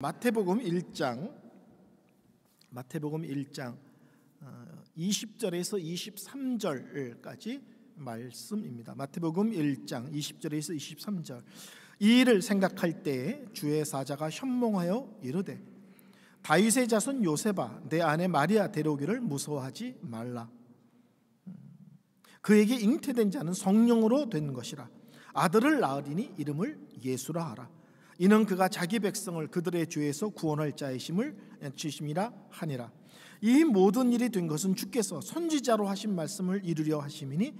마태복음 1장 마태복음 1장 20절에서 어, 23절까지 말씀입니다. 마태복음 1장 20절에서 23절 이 일을 생각할 때 주의 사자가 현몽하여 이르되 다윗의 자손 요셉아 내 아내 마리아 데려오기를 무서워하지 말라 그에게 잉태된 자는 성령으로 된 것이라 아들을 낳으리니 이름을 예수라 하라 이는 그가 자기 백성을 그들의 죄에서 구원할 자이심을 지심이라 하니라. 이 모든 일이 된 것은 주께서 선지자로 하신 말씀을 이루려 하심이니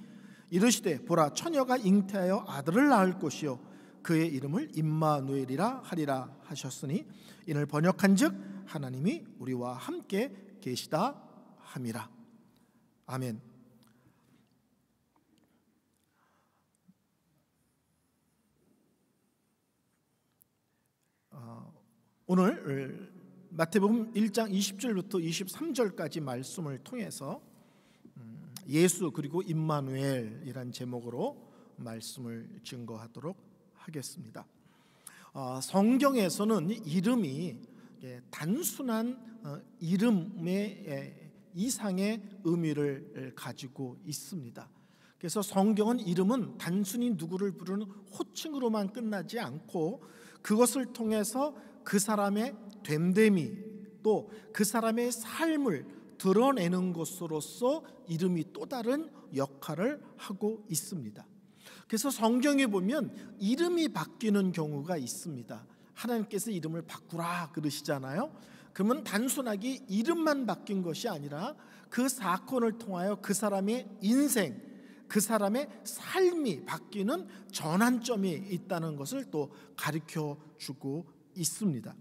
이르시되 보라 처녀가 잉태하여 아들을 낳을 것이요 그의 이름을 임마누엘이라 하리라 하셨으니 이를 번역한즉 하나님이 우리와 함께 계시다 함이라. 아멘. 오늘 어, 마태복음 1장 20절부터 23절까지 말씀을 통해서 음, 예수 그리고 임마누엘이란 제목으로 말씀을 증거하도록 하겠습니다. 어, 성경에서는 이름이 예, 단순한 어, 이름의 예, 이상의 의미를 가지고 있습니다. 그래서 성경은 이름은 단순히 누구를 부르는 호칭으로만 끝나지 않고 그것을 통해서 그 사람의 됨됨이 또 그 사람의 삶을 드러내는 것으로서 이름이 또 다른 역할을 하고 있습니다. 그래서 성경에 보면 이름이 바뀌는 경우가 있습니다. 하나님께서 이름을 바꾸라 그러시잖아요. 그러면 단순하게 이름만 바뀐 것이 아니라 그 사건을 통하여 그 사람의 인생, 그 사람의 삶이 바뀌는 전환점이 있다는 것을 또 가르쳐 주고 있습니다.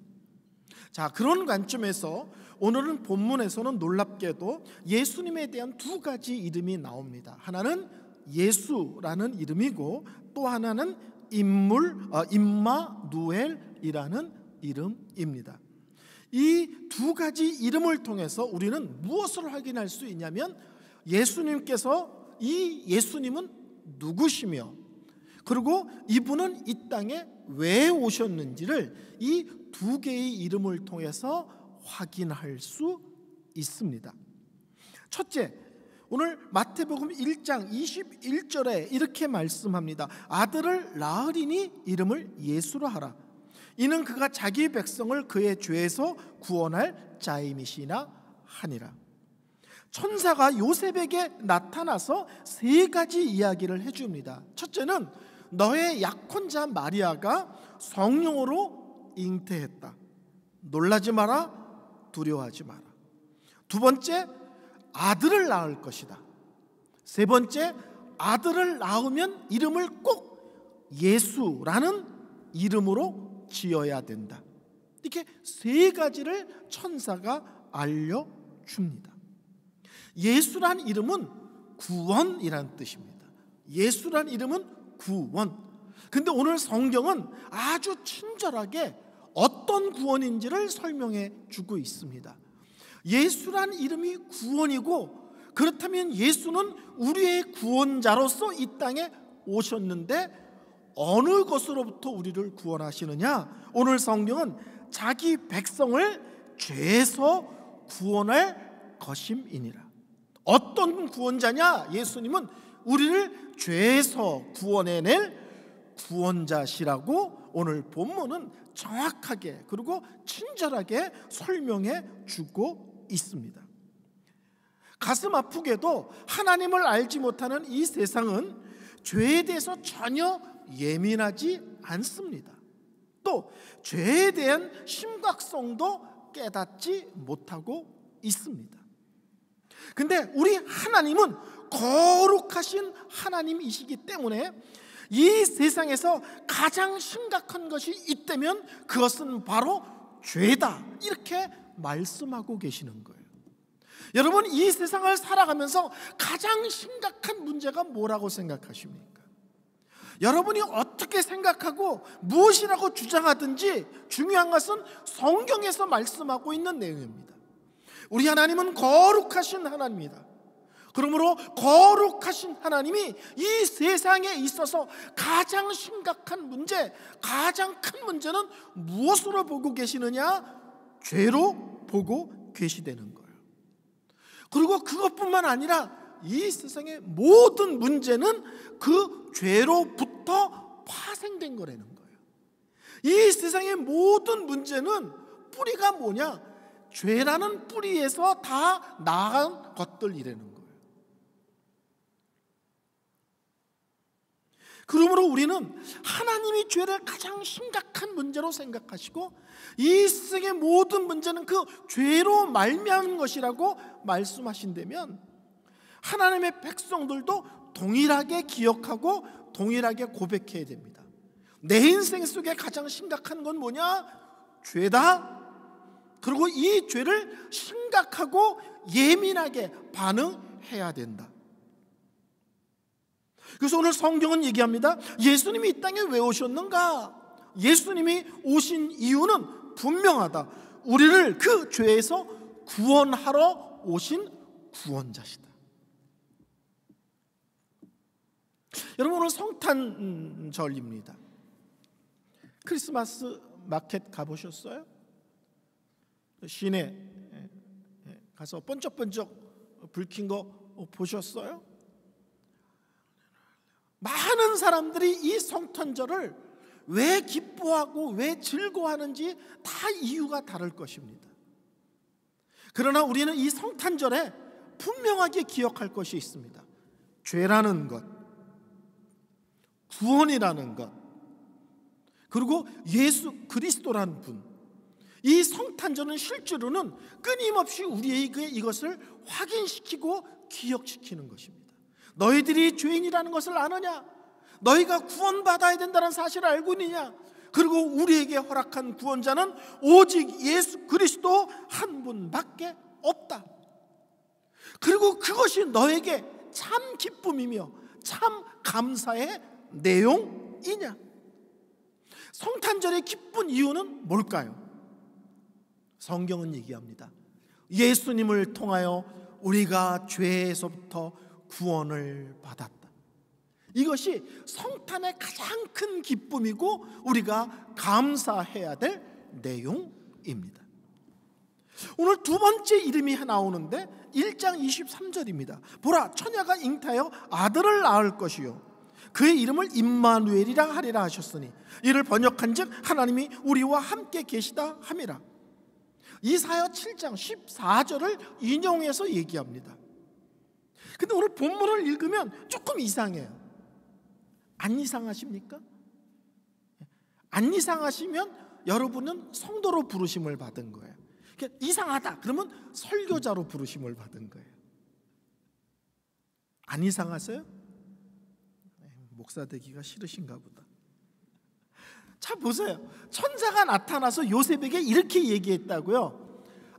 자, 그런 관점에서 오늘은 본문에서는 놀랍게도 예수님에 대한 두 가지 이름이 나옵니다. 하나는 예수라는 이름이고 또 하나는 인물 어, 임마 누엘이라는 이름입니다. 이 두 가지 이름을 통해서 우리는 무엇을 확인할 수 있냐면 예수님께서 이 예수님은 누구시며 그리고 이분은 이 땅에 왜 오셨는지를 이 두 개의 이름을 통해서 확인할 수 있습니다. 첫째, 오늘 마태복음 1장 21절에 이렇게 말씀합니다. 아들을 낳으리니 이름을 예수로 하라. 이는 그가 자기 백성을 그의 죄에서 구원할 자임이시나 하니라. 천사가 요셉에게 나타나서 세 가지 이야기를 해줍니다. 첫째는 너의 약혼자 마리아가 성령으로 잉태했다. 놀라지 마라. 두려워하지 마라. 두 번째, 아들을 낳을 것이다. 세 번째, 아들을 낳으면 이름을 꼭 예수라는 이름으로 지어야 된다. 이렇게 세 가지를 천사가 알려줍니다. 예수란 이름은 구원이란 뜻입니다. 예수란 이름은 구원. 근데 오늘 성경은 아주 친절하게 어떤 구원인지를 설명해 주고 있습니다. 예수란 이름이 구원이고 그렇다면 예수는 우리의 구원자로서 이 땅에 오셨는데 어느 것으로부터 우리를 구원하시느냐? 오늘 성경은 자기 백성을 죄에서 구원할 것임이니라. 어떤 구원자냐? 예수님은 우리를 죄에서 구원해낼 구원자시라고 오늘 본문은 정확하게 그리고 친절하게 설명해 주고 있습니다. 가슴 아프게도 하나님을 알지 못하는 이 세상은 죄에 대해서 전혀 예민하지 않습니다. 또 죄에 대한 심각성도 깨닫지 못하고 있습니다. 근데 우리 하나님은 거룩하신 하나님이시기 때문에 이 세상에서 가장 심각한 것이 있다면 그것은 바로 죄다. 이렇게 말씀하고 계시는 거예요. 여러분, 이 세상을 살아가면서 가장 심각한 문제가 뭐라고 생각하십니까? 여러분이 어떻게 생각하고 무엇이라고 주장하든지 중요한 것은 성경에서 말씀하고 있는 내용입니다. 우리 하나님은 거룩하신 하나님이다. 그러므로 거룩하신 하나님이 이 세상에 있어서 가장 심각한 문제, 가장 큰 문제는 무엇으로 보고 계시느냐? 죄로 보고 계시되는 거예요. 그리고 그것뿐만 아니라 이 세상의 모든 문제는 그 죄로부터 파생된 거라는 거예요. 이 세상의 모든 문제는 뿌리가 뭐냐? 죄라는 뿌리에서 다 나간 것들이라는 거예요. 그러므로 우리는 하나님이 죄를 가장 심각한 문제로 생각하시고 이 세상의 모든 문제는 그 죄로 말미암은 것이라고 말씀하신다면 하나님의 백성들도 동일하게 기억하고 동일하게 고백해야 됩니다. 내 인생 속에 가장 심각한 건 뭐냐? 죄다. 그리고 이 죄를 심각하고 예민하게 반응해야 된다. 그래서 오늘 성경은 얘기합니다. 예수님이 이 땅에 왜 오셨는가? 예수님이 오신 이유는 분명하다. 우리를 그 죄에서 구원하러 오신 구원자시다. 여러분 오늘 성탄절입니다. 음, 음, 크리스마스 마켓 가보셨어요? 시내 가서 번쩍번쩍 불킨 어, 거 어, 보셨어요? 많은 사람들이 이 성탄절을 왜 기뻐하고 왜 즐거워하는지 다 이유가 다를 것입니다. 그러나 우리는 이 성탄절에 분명하게 기억할 것이 있습니다. 죄라는 것, 구원이라는 것, 그리고 예수 그리스도라 분. 이 성탄절은 실제로는 끊임없이 우리에게 이것을 확인시키고 기억시키는 것입니다. 너희들이 죄인이라는 것을 아느냐? 너희가 구원받아야 된다는 사실을 알고 있느냐? 그리고 우리에게 허락한 구원자는 오직 예수 그리스도 한 분밖에 없다. 그리고 그것이 너에게 참 기쁨이며 참 감사의 내용이냐? 성탄절의 기쁜 이유는 뭘까요? 성경은 얘기합니다. 예수님을 통하여 우리가 죄에서부터 구원을 받았다. 이것이 성탄의 가장 큰 기쁨이고 우리가 감사해야 될 내용입니다. 오늘 두 번째 이름이 나오는데 1장 23절입니다. 보라 처녀가 잉타여 아들을 낳을 것이요 그의 이름을 임마누엘이라 하리라 하셨으니 이를 번역한즉 하나님이 우리와 함께 계시다 함이라. 이사야 7장 14절을 인용해서 얘기합니다. 근데 오늘 본문을 읽으면 조금 이상해요. 안 이상하십니까? 안 이상하시면 여러분은 성도로 부르심을 받은 거예요. 그러니까 이상하다. 그러면 설교자로 부르심을 받은 거예요. 안 이상하세요? 목사 되기가 싫으신가 보다. 자 보세요. 천사가 나타나서 요셉에게 이렇게 얘기했다고요.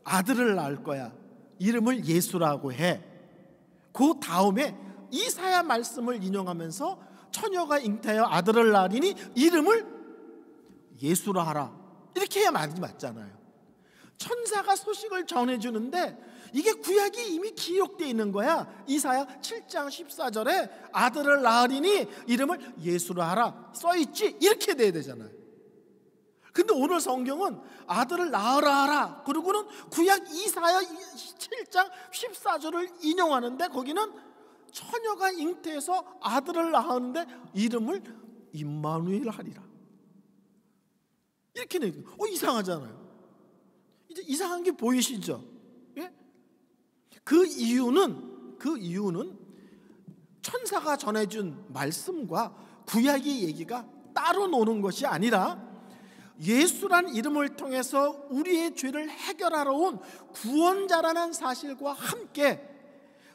아들을 낳을 거야. 이름을 예수라고 해. 그 다음에 이사야 말씀을 인용하면서 처녀가 잉태하여 아들을 낳으니 이름을 예수라 하라. 이렇게 해야 말이 맞잖아요. 천사가 소식을 전해주는데 이게 구약이 이미 기록되어 있는 거야. 이사야 7장 14절에 아들을 낳으니 이름을 예수라 하라. 써있지? 이렇게 돼야 되잖아요. 근데 오늘 성경은 아들을 낳으라 하라. 그리고는 구약 이사야 1장 14절을 인용하는데 거기는 처녀가 잉태해서 아들을 낳았는데 이름을 임마누엘 하리라. 이렇게 내 어, 이상하잖아요. 이제 이상한 게 보이시죠? 예? 그 이유는 그 이유는 천사가 전해준 말씀과 구약의 얘기가 따로 노는 것이 아니라 예수란 이름을 통해서 우리의 죄를 해결하러 온 구원자라는 사실과 함께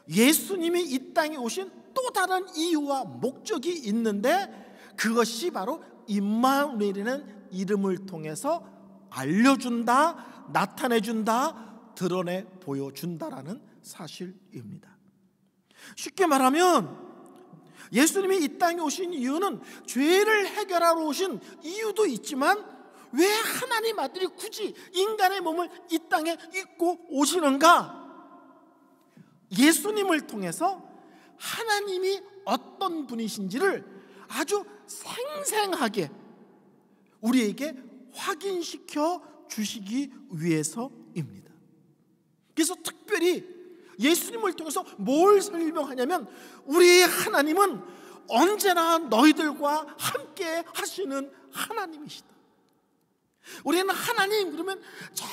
예수님이 이 땅에 오신 또 다른 이유와 목적이 있는데 그것이 바로 임마누엘이라는 이름을 통해서 알려준다, 나타내준다, 드러내 보여준다라는 사실입니다. 쉽게 말하면 예수님이 이 땅에 오신 이유는 죄를 해결하러 오신 이유도 있지만 왜 하나님 아들이 굳이 인간의 몸을 이 땅에 입고 오시는가? 예수님을 통해서 하나님이 어떤 분이신지를 아주 생생하게 우리에게 확인시켜 주시기 위해서입니다. 그래서 특별히 예수님을 통해서 뭘 설명하냐면 우리 하나님은 언제나 너희들과 함께 하시는 하나님이시다. 우리는 하나님 그러면 저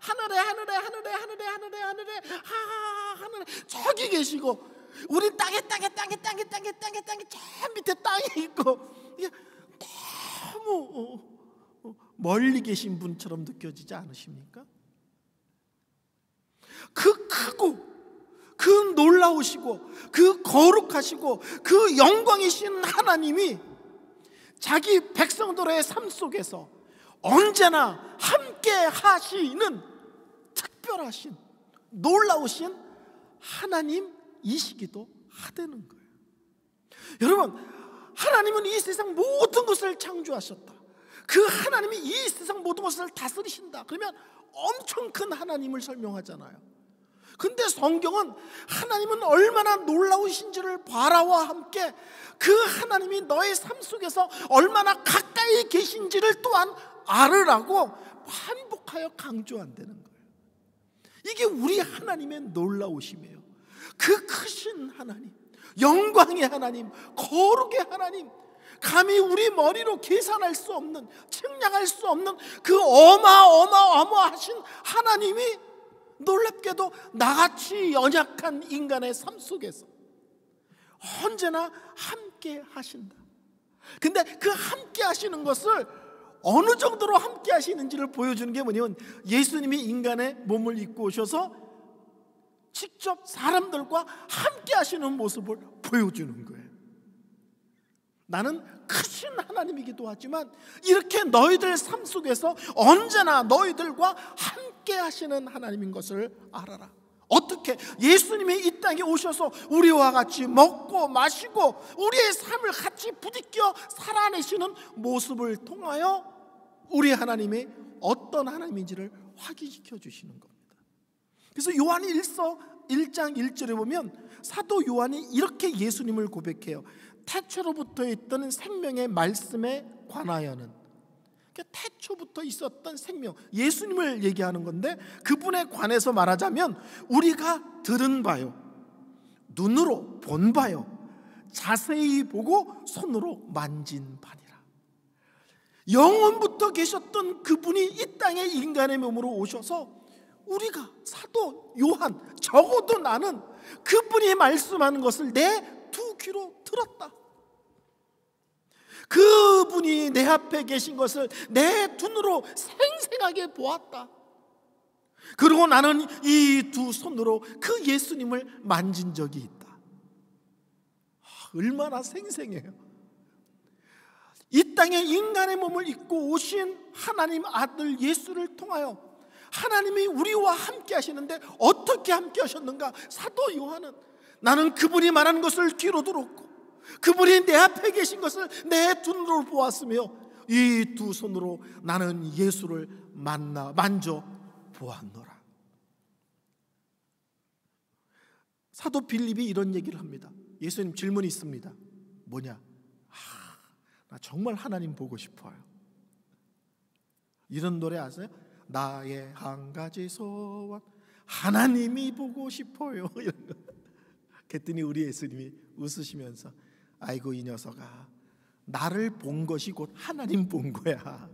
하늘에 하늘에 하늘에 하늘에 하늘에 하늘에 하 하늘에 저기 계시고 우리 땅에 땅에 땅에 땅에 땅에 땅에 땅에 저 밑에 땅에 있고 이게 너무 어, 어, 어, 멀리 계신 분처럼 느껴지지 않으십니까? 그 크고 그 놀라우시고 그 거룩하시고 그 영광이신 하나님이 자기 백성들의 삶 속에서 언제나 함께 하시는 특별하신 놀라우신 하나님이시기도 하다는 거예요. 여러분 하나님은 이 세상 모든 것을 창조하셨다. 그 하나님이 이 세상 모든 것을 다스리신다. 그러면 엄청 큰 하나님을 설명하잖아요. 근데 성경은 하나님은 얼마나 놀라우신지를 바라와 함께 그 하나님이 너의 삶 속에서 얼마나 가까이 계신지를 또한 알으라고 반복하여 강조한다는 거예요. 이게 우리 하나님의 놀라우심이에요. 그 크신 하나님, 영광의 하나님, 거룩의 하나님, 감히 우리 머리로 계산할 수 없는, 측량할 수 없는 그 어마어마어마하신 하나님이 놀랍게도 나같이 연약한 인간의 삶 속에서 언제나 함께 하신다. 근데 그 함께 하시는 것을 어느 정도로 함께 하시는지를 보여주는 게 뭐냐면 예수님이 인간의 몸을 입고 오셔서 직접 사람들과 함께 하시는 모습을 보여주는 거예요. 나는 크신 하나님이기도 하지만 이렇게 너희들 삶 속에서 언제나 너희들과 함께 하시는 하나님인 것을 알아라. 어떻게 예수님이 이 땅에 오셔서 우리와 같이 먹고 마시고 우리의 삶을 같이 부딪혀 살아내시는 모습을 통하여 우리 하나님이 어떤 하나님인지를 확인시켜 주시는 겁니다. 그래서 요한 1서 1장 1절에 보면 사도 요한이 이렇게 예수님을 고백해요. 태초로부터 있던 생명의 말씀에 관하여는 그러니까 태초부터 있었던 생명 예수님을 얘기하는 건데 그분에 관해서 말하자면 우리가 들은 바요 눈으로 본 바요 자세히 보고 손으로 만진 바니 영원부터 계셨던 그분이 이 땅에 인간의 몸으로 오셔서 우리가 사도 요한 적어도 나는 그분이 말씀하는 것을 내 두 귀로 들었다. 그분이 내 앞에 계신 것을 내 눈으로 생생하게 보았다. 그리고 나는 이 두 손으로 그 예수님을 만진 적이 있다. 아, 얼마나 생생해요. 이 땅에 인간의 몸을 입고 오신 하나님 아들 예수를 통하여 하나님이 우리와 함께 하시는데 어떻게 함께 하셨는가? 사도 요한은 나는 그분이 말한 것을 뒤로 들었고 그분이 내 앞에 계신 것을 내 눈으로 보았으며 이 두 손으로 나는 예수를 만나 만져 보았노라. 사도 빌립이 이런 얘기를 합니다. 예수님 질문이 있습니다. 뭐냐? 나 정말 하나님 보고 싶어요. 이런 노래 아세요? 나의 한 가지 소원 하나님이 보고 싶어요. 이런 거. 그랬더니 우리 예수님이 웃으시면서 아이고 이 녀석아 나를 본 것이 곧 하나님 본 거야.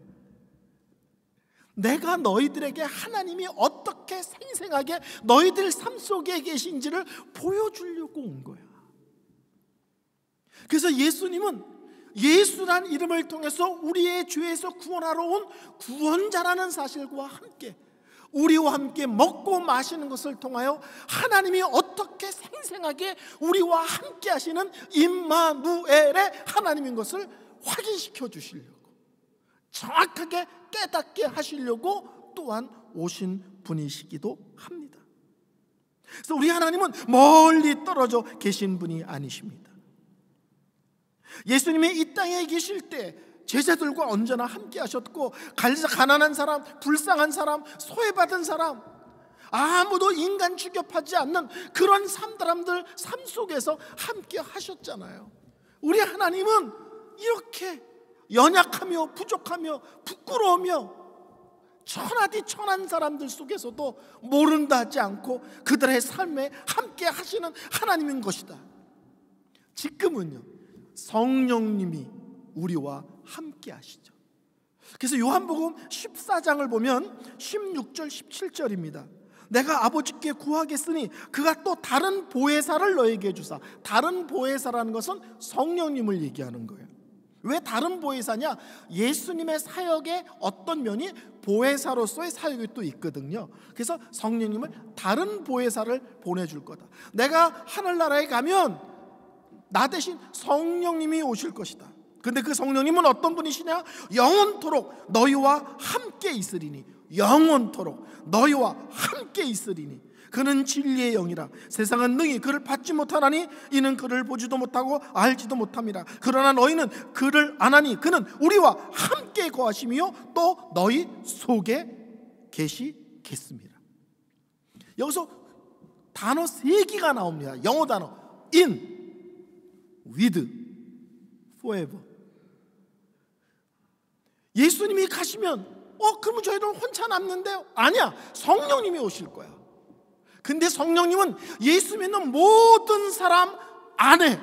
내가 너희들에게 하나님이 어떻게 생생하게 너희들 삶 속에 계신지를 보여주려고 온 거야. 그래서 예수님은 예수란 이름을 통해서 우리의 죄에서 구원하러 온 구원자라는 사실과 함께 우리와 함께 먹고 마시는 것을 통하여 하나님이 어떻게 생생하게 우리와 함께 하시는 임마누엘의 하나님인 것을 확인시켜 주시려고 정확하게 깨닫게 하시려고 또한 오신 분이시기도 합니다. 그래서 우리 하나님은 멀리 떨어져 계신 분이 아니십니다. 예수님이 이 땅에 계실 때 제자들과 언제나 함께 하셨고 가난한 사람, 불쌍한 사람, 소외받은 사람 아무도 인간 추격하지 않는 그런 사람들 삶 속에서 함께 하셨잖아요. 우리 하나님은 이렇게 연약하며 부족하며 부끄러우며 천하디 천한 사람들 속에서도 모른다 하지 않고 그들의 삶에 함께 하시는 하나님인 것이다. 지금은요. 성령님이 우리와 함께 하시죠. 그래서 요한복음 14장을 보면 16절 17절입니다. 내가 아버지께 구하겠으니 그가 또 다른 보혜사를 너에게 주사. 다른 보혜사라는 것은 성령님을 얘기하는 거예요. 왜 다른 보혜사냐? 예수님의 사역의 어떤 면이 보혜사로서의 사역이 또 있거든요. 그래서 성령님을 다른 보혜사를 보내줄 거다. 내가 하늘나라에 가면 나 대신 성령님이 오실 것이다. 근데 그 성령님은 어떤 분이시냐? 영원토록 너희와 함께 있으리니 영원토록 너희와 함께 있으리니 그는 진리의 영이라 세상은 능히 그를 받지 못하나니 이는 그를 보지도 못하고 알지도 못함이라 그러나 너희는 그를 안하니 그는 우리와 함께 거하시며 또 너희 속에 계시겠습니다 여기서 단어 세 개가 나옵니다 영어 단어 in 위드 포에버 예수님이 가시면 어 그러면 저희는 혼자 남는데요? 아니야 성령님이 오실 거야. 근데 성령님은 예수 믿는 모든 사람 안에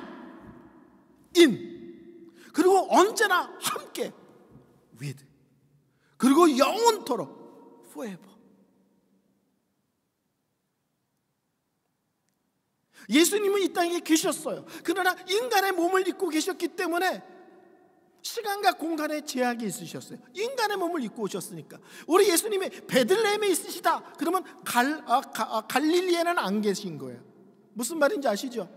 인 그리고 언제나 함께 위드 그리고 영원토록 포에버 예수님은 이 땅에 계셨어요. 그러나 인간의 몸을 입고 계셨기 때문에 시간과 공간의 제약이 있으셨어요. 인간의 몸을 입고 오셨으니까. 우리 예수님이 베들레헴에 있으시다. 그러면 갈, 아, 가, 아, 갈릴리에는 안 계신 거예요. 무슨 말인지 아시죠?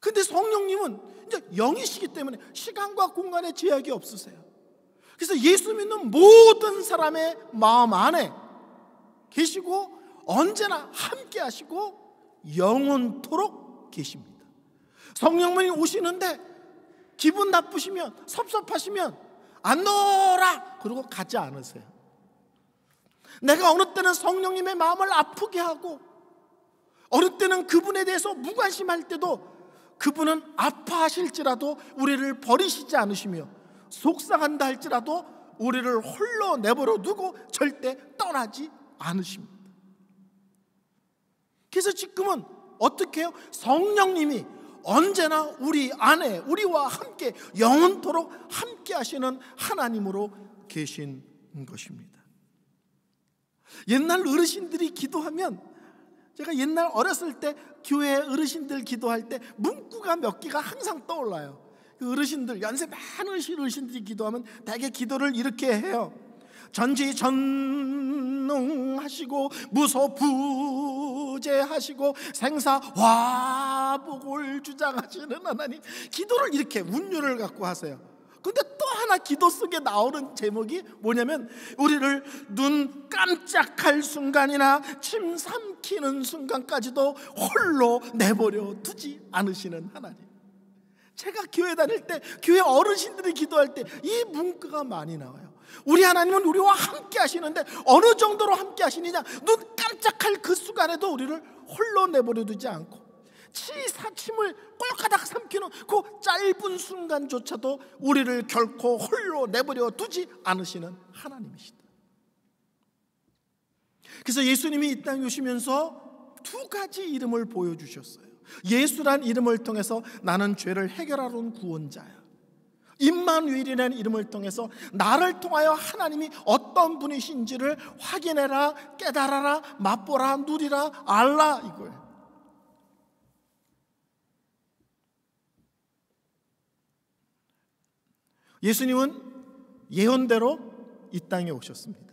근데 성령님은 이제 영이시기 때문에 시간과 공간의 제약이 없으세요. 그래서 예수 믿는 모든 사람의 마음 안에 계시고 언제나 함께 하시고 영원토록 계십니다. 성령님이 오시는데 기분 나쁘시면 섭섭하시면 안 놀아 그러고 가지 않으세요. 내가 어느 때는 성령님의 마음을 아프게 하고 어느 때는 그분에 대해서 무관심할 때도 그분은 아파하실지라도 우리를 버리시지 않으시며 속상한다 할지라도 우리를 홀로 내버려 두고 절대 떠나지 않으십니다. 그래서 지금은 어떻게 해요? 성령님이 언제나 우리 안에 우리와 함께 영원토록 함께 하시는 하나님으로 계신 것입니다. 옛날 어르신들이 기도하면 제가 옛날 어렸을 때 교회 어르신들 기도할 때 문구가 몇 개가 항상 떠올라요. 그 어르신들 연세 많은 어르신들이 기도하면 대개 기도를 이렇게 해요. 전지전능하시고 무소부재하시고 생사화복을 주장하시는 하나님 기도를 이렇게 운율을 갖고 하세요 근데 또 하나 기도 속에 나오는 제목이 뭐냐면 우리를 눈 깜짝할 순간이나 침 삼키는 순간까지도 홀로 내버려 두지 않으시는 하나님 제가 교회 다닐 때 교회 어르신들이 기도할 때 이 문구가 많이 나와요 우리 하나님은 우리와 함께 하시는데 어느 정도로 함께 하시느냐 눈 깜짝할 그 순간에도 우리를 홀로 내버려 두지 않고 치사침을 꼴가닥 삼키는 그 짧은 순간조차도 우리를 결코 홀로 내버려 두지 않으시는 하나님이시다. 그래서 예수님이 이 땅에 오시면서 두 가지 이름을 보여주셨어요. 예수란 이름을 통해서 나는 죄를 해결하러 온 구원자야. 임마누엘이라는 이름을 통해서 나를 통하여 하나님이 어떤 분이신지를 확인해라, 깨달아라, 맛보라, 누리라, 알라 이거예요. 예수님은 예언대로 이 땅에 오셨습니다.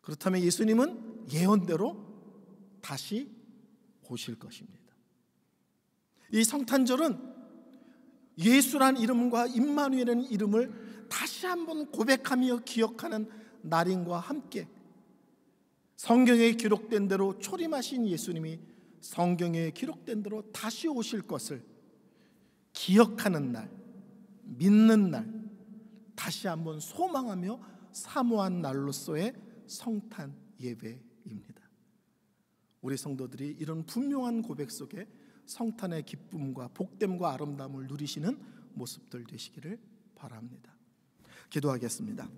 그렇다면 예수님은 예언대로 다시 오실 것입니다. 이 성탄절은 예수란 이름과 임마누엘이라는 이름을 다시 한번 고백하며 기억하는 날인과 함께 성경에 기록된 대로 초림하신 예수님이 성경에 기록된 대로 다시 오실 것을 기억하는 날, 믿는 날, 다시 한번 소망하며 사모한 날로서의 성탄 예배입니다. 우리 성도들이 이런 분명한 고백 속에 성탄의 기쁨과 복됨과 아름다움을 누리시는 모습들 되시기를 바랍니다. 기도하겠습니다.